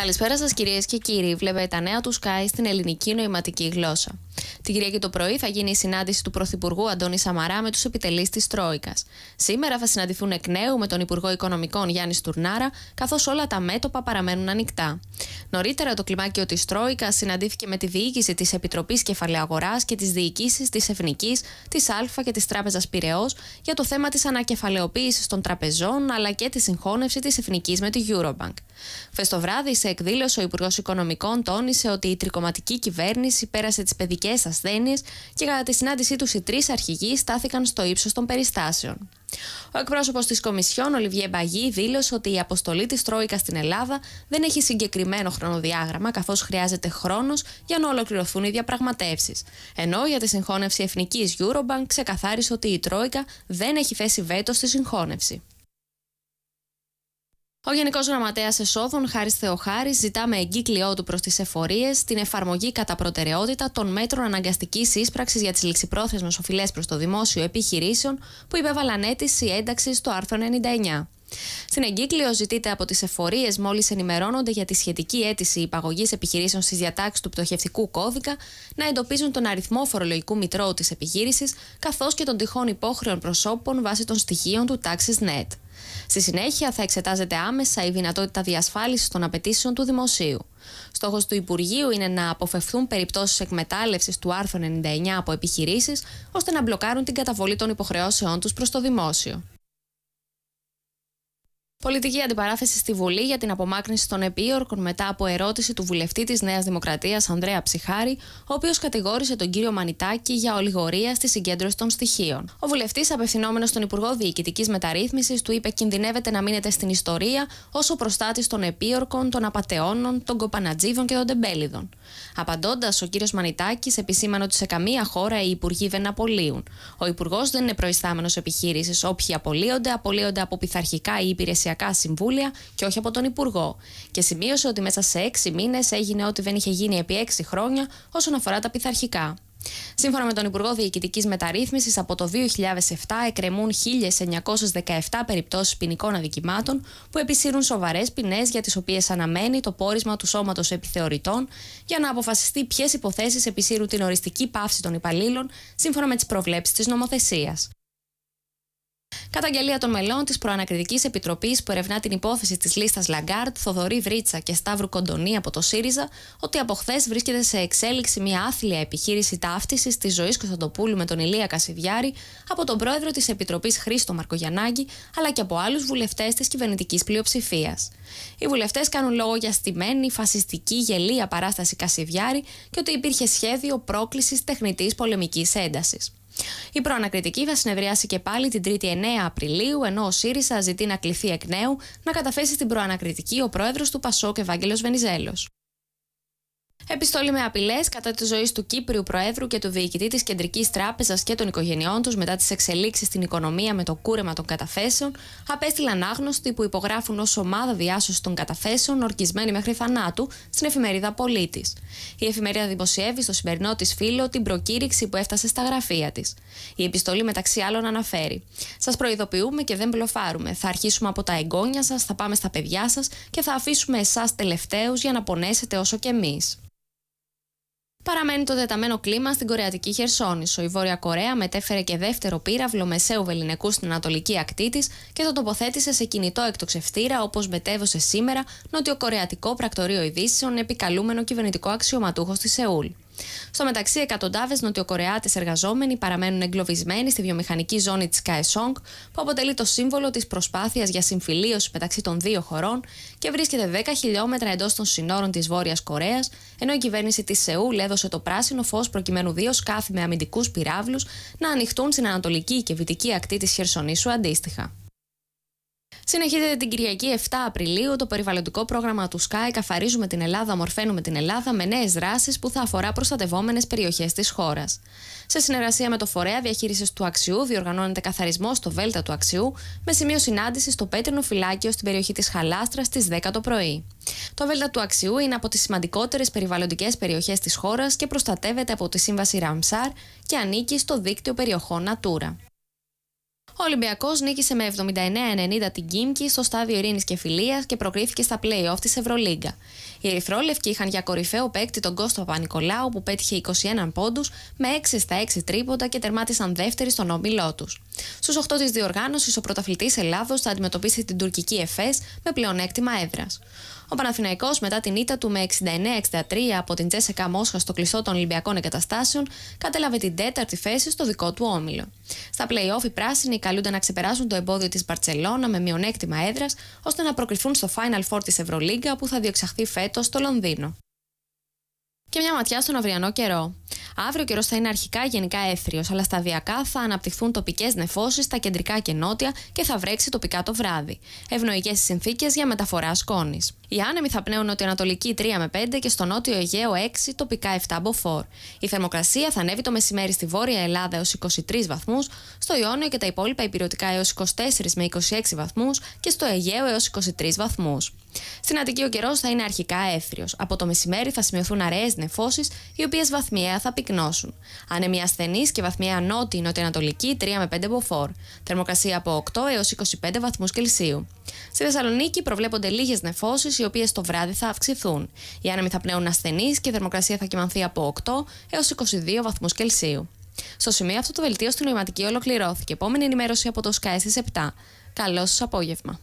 Καλησπέρα σας κυρίες και κύριοι. Βλέπετε τα νέα του Sky στην ελληνική νοηματική γλώσσα. Την Κυριακή το πρωί θα γίνει η συνάντηση του Πρωθυπουργού Αντώνη Σαμαρά με τους επιτελείς της Τρόικας. Σήμερα θα συναντηθούν εκ νέου με τον Υπουργό Οικονομικών Γιάννη Τουρνάρα, καθώς όλα τα μέτωπα παραμένουν ανοιχτά. Νωρίτερα, το κλιμάκιο της Τρόικας συναντήθηκε με τη διοίκηση της Επιτροπής Κεφαλαίου και τις διοικήσεις της Εθνικής, της Α και της Τράπεζας Πυραιός για το θέμα της ανακεφαλαιοποίησης των τραπεζών αλλά και τη συγχώνευση της Εθνικής με τη Eurobank. Χθες σε εκδήλωση, ο Υπουργός Οικονομικών τόνισε ότι η τρικοματική κυβέρνηση πέρασε τις παιδικές ασθένειες και κατά τη συνάντησή τους οι τρεις αρχηγοί στάθηκαν στο ύψος των περιστάσεων. Ο εκπρόσωπος της Κομισιόν, Ολιβιέ Μπαγί, δήλωσε ότι η αποστολή της Τρόικας στην Ελλάδα δεν έχει συγκεκριμένο χρονοδιάγραμμα, καθώς χρειάζεται χρόνος για να ολοκληρωθούν οι διαπραγματεύσεις. Ενώ για τη συγχώνευση Εθνικής Eurobank ξεκαθάρισε ότι η Τρόικα δεν έχει θέσει βέτο στη συγχώνευση. Ο Γενικός Γραμματέας Εσόδων, Χάρης Θεοχάρης, ζητά με εγκύκλειό του προς τις εφορίες την εφαρμογή κατά προτεραιότητα των μέτρων αναγκαστικής ίσπραξης για τις ληξιπρόθεσμες οφειλές προς το δημόσιο επιχειρήσεων που υπέβαλαν αίτηση ένταξη στο άρθρο 99. Στην εγκύκλιο ζητείται από τις εφορίες, μόλις ενημερώνονται για τη σχετική αίτηση υπαγωγής επιχειρήσεων στις διατάξεις του πτωχευτικού κώδικα, να εντοπίζουν τον αριθμό φορολογικού μητρώου της επιχείρησης, καθώς και των τυχόν υπόχρεων προσώπων βάσει των στοιχείων του τάξη NET. Στη συνέχεια θα εξετάζεται άμεσα η δυνατότητα διασφάλισης των απαιτήσεων του δημοσίου. Στόχος του Υπουργείου είναι να αποφευθούν περιπτώσεις εκμετάλλευσης του άρθρου 99 από επιχειρήσεις, ώστε να μπλοκάρουν την καταβολή των υποχρεώσεών τους προς το δημόσιο. Πολιτική αντιπαράθεση στη Βουλή για την απομάκρυνση των επίορκων μετά από ερώτηση του βουλευτή της Νέας Δημοκρατίας Ανδρέα Ψυχάρη, ο οποίος κατηγόρησε τον κύριο Μανιτάκη για ολιγορία στη συγκέντρωση των στοιχείων. Ο βουλευτής, απευθυνόμενος στον Υπουργό Διοικητικής Μεταρρύθμισης, του είπε: κινδυνεύεται να μείνετε στην ιστορία ως ο προστάτης των επίορκων, των απαταιώνων, των κοπανατζίβων και των τεμπέληδων. Απαντώντας, ο κύριος Μανιτάκης επισήμανε ότι σε καμία χώρα οι υπουργοί δεν απολύουν. Ο υπουργός δεν είναι προϊστάμενος επιχείρησης. Όποιοι απολύονται, απολύονται από πειθαρχικά ή υπηρεσιακά Συμβούλια και όχι από τον Υπουργό. Και σημείωσε ότι μέσα σε έξι μήνες έγινε ό,τι δεν είχε γίνει επί έξι χρόνια όσον αφορά τα πειθαρχικά. Σύμφωνα με τον Υπουργό Διοικητικής Μεταρρύθμισης, από το 2007 εκκρεμούν 1.917 περιπτώσεις ποινικών αδικημάτων που επισύρουν σοβαρές ποινές για τις οποίες αναμένει το πόρισμα του σώματος επιθεωρητών για να αποφασιστεί ποιες υποθέσεις επισύρουν την οριστική πάυση των υπαλλήλων σύμφωνα με τις προβλέψεις της νομοθεσίας. Καταγγελία των μελών της Προανακριτικής Επιτροπής που ερευνά την υπόθεση της λίστας Λαγκάρτ, Θοδωρή Βρίτσα και Σταύρου Κοντονή από το ΣΥΡΙΖΑ, ότι από χθες βρίσκεται σε εξέλιξη μια άθλια επιχείρηση ταύτισης της ζωής Κωνσταντοπούλου με τον Ηλία Κασιδιάρη από τον πρόεδρο της Επιτροπής Χρήστο Μαρκογιαννάκη, αλλά και από άλλους βουλευτές της κυβερνητικής πλειοψηφίας. Οι βουλευτές κάνουν λόγο για στημένη, φασιστική, γελία παράσταση Κασιδιάρη και ότι υπήρχε σχέδιο πρόκλησης τεχνητής πολεμικής έντασης. Η προανακριτική θα συνεδριάσει και πάλι την 3η 9 Απριλίου, ενώ ο ΣΥΡΙΖΑ ζητεί να κληθεί εκ νέου να καταφέσει την προανακριτική ο πρόεδρος του Πασόκ Ευάγγελος Βενιζέλος. Επιστολή με απειλές κατά της ζωής του Κύπριου Προέδρου και του διοικητή της Κεντρικής Τράπεζας και των οικογενειών τους μετά τις εξελίξεις στην οικονομία με το κούρεμα των καταθέσεων, απέστειλαν άγνωστοι που υπογράφουν ως ομάδα διάσωσης των καταθέσεων, ορκισμένοι μέχρι θανάτου, στην εφημερίδα Πολίτης. Η εφημερίδα δημοσιεύει στο σημερινό της φίλο την προκήρυξη που έφτασε στα γραφεία της. Η επιστολή μεταξύ άλλων αναφέρει: Σας προειδοποιούμε και δεν πλοφάρουμε. Θα αρχίσουμε από τα εγγόνια σας, θα πάμε στα παιδιά σας και θα αφήσουμε εσάς τελευταίους για να πονέσετε όσο και εμείς. Παραμένει το τεταμένο κλίμα στην Κορεατική Χερσόνησο. Η Βόρεια Κορέα μετέφερε και δεύτερο πύραυλο μεσαίου βεληνικού στην ανατολική ακτή της και το τοποθέτησε σε κινητό εκτοξευτήρα, όπως μετέδωσε σήμερα νοτιοκορεατικό πρακτορείο ειδήσεων επικαλούμενο κυβερνητικό αξιωματούχο στη Σεούλ. Στο μεταξύ, εκατοντάδες νοτιοκορεάτες εργαζόμενοι παραμένουν εγκλωβισμένοι στη βιομηχανική ζώνη της Καεσόγκ, που αποτελεί το σύμβολο της προσπάθειας για συμφιλίωση μεταξύ των δύο χωρών και βρίσκεται 10 χιλιόμετρα εντός των συνόρων της Βόρειας Κορέας, ενώ η κυβέρνηση της Σεούλ έδωσε το πράσινο φως προκειμένου δύο σκάφη με αμυντικούς πυράβλους να ανοιχτούν στην ανατολική και βυτική ακτή της Χερσονήσου αντίστοιχα. Συνεχίζεται την Κυριακή 7 Απριλίου το περιβαλλοντικό πρόγραμμα του ΣΚΑΙ Καθαρίζουμε την Ελλάδα, Μορφαίνουμε την Ελλάδα με νέες δράσεις που θα αφορά προστατευόμενες περιοχές της χώρας. Σε συνεργασία με το Φορέα Διαχείρισης του Αξιού, διοργανώνεται καθαρισμός στο Βέλτα του Αξιού, με σημείο συνάντησης στο Πέτρινο Φυλάκιο στην περιοχή της Χαλάστρας στις 10 το πρωί. Το Βέλτα του Αξιού είναι από τις σημαντικότερες περιβαλλοντικές περιοχές της χώρας και προστατεύεται από τη Σύμβαση Ραμσάρ και ανήκει στο δίκτυο περιοχών Natura. Ο Ολυμπιακός νίκησε με 79-90 την Κίμκι στο στάδιο Ειρήνης και Φιλίας και προκρίθηκε στα playoff της Ευρωλίγκα. Οι Ερυθρόλευκοι είχαν για κορυφαίο παίκτη τον Κώστο Πανικολάου που πέτυχε 21 πόντους με 6 στα 6 τρίποντα και τερμάτισαν δεύτεροι στον όμιλό τους. Στους 8 της διοργάνωσης, ο πρωταθλητής Ελλάδος θα αντιμετωπίσει την τουρκική Εφές με πλεονέκτημα έδρας. Ο Παναθηναϊκός μετά την ήττα του με 69-63 από την Τσέσσεκα Μόσχα στο κλειστό των Ολυμπιακών Εγκαταστάσεων κατέλαβε την τέταρτη θέση στο δικό του όμιλο. Στα playoff οι πράσινοι καλούνται να ξεπεράσουν το εμπόδιο της Μπαρσελόνα με μειονέκτημα έδρας ώστε να προκριθούν στο Final Four της Ευρωλίγκα που θα διεξαχθεί φέτος στο Λονδίνο. Και μια ματιά στον αυριανό καιρό. Αύριο καιρός θα είναι αρχικά γενικά έθριος, αλλά σταδιακά θα αναπτυχθούν τοπικές νεφώσεις στα κεντρικά και νότια και θα βρέξει τοπικά το βράδυ. Ευνοϊκές συνθήκες για μεταφορά σκόνης. Οι άνεμοι θα πνέουν νοτιοανατολική 3 με 5 και στο νότιο Αιγαίο 6, τοπικά 7 μποφόρ. Η θερμοκρασία θα ανέβει το μεσημέρι στη βόρεια Ελλάδα έως 23 βαθμούς, στο Ιόνιο και τα υπόλοιπα υπηρετικά έως 24 με 26 βαθμούς και στο Αιγαίο έως 23 βαθμούς. Στην Αττική ο καιρός θα είναι αρχικά έθριος. Από το μεσημέρι θα σημειωθούν αραιές νεφώσεις, οι οποίες βαθμιαία θα πυκνώσουν. Ανεμία ασθενής και βαθμιαία νότια νοτιοανατολική 3 με 5 μποφόρ. Θερμοκρασία από 8 έω 25 βαθμούς Κελσίου. Στη Θεσσαλονίκη προβλέπονται λίγες νεφώσεις, οι οποίες το βράδυ θα αυξηθούν. Οι άνεμοι θα πνέουν ασθενείς και η θερμοκρασία θα κοιμανθεί από 8 έω 22 βαθμούς Κελσίου. Στο σημείο αυτό το βελτίο στην νοηματική ολοκληρώθηκε. Επόμενη ενημέρωση από το ΣΚΑΕ 7. Καλό σας απόγευμα.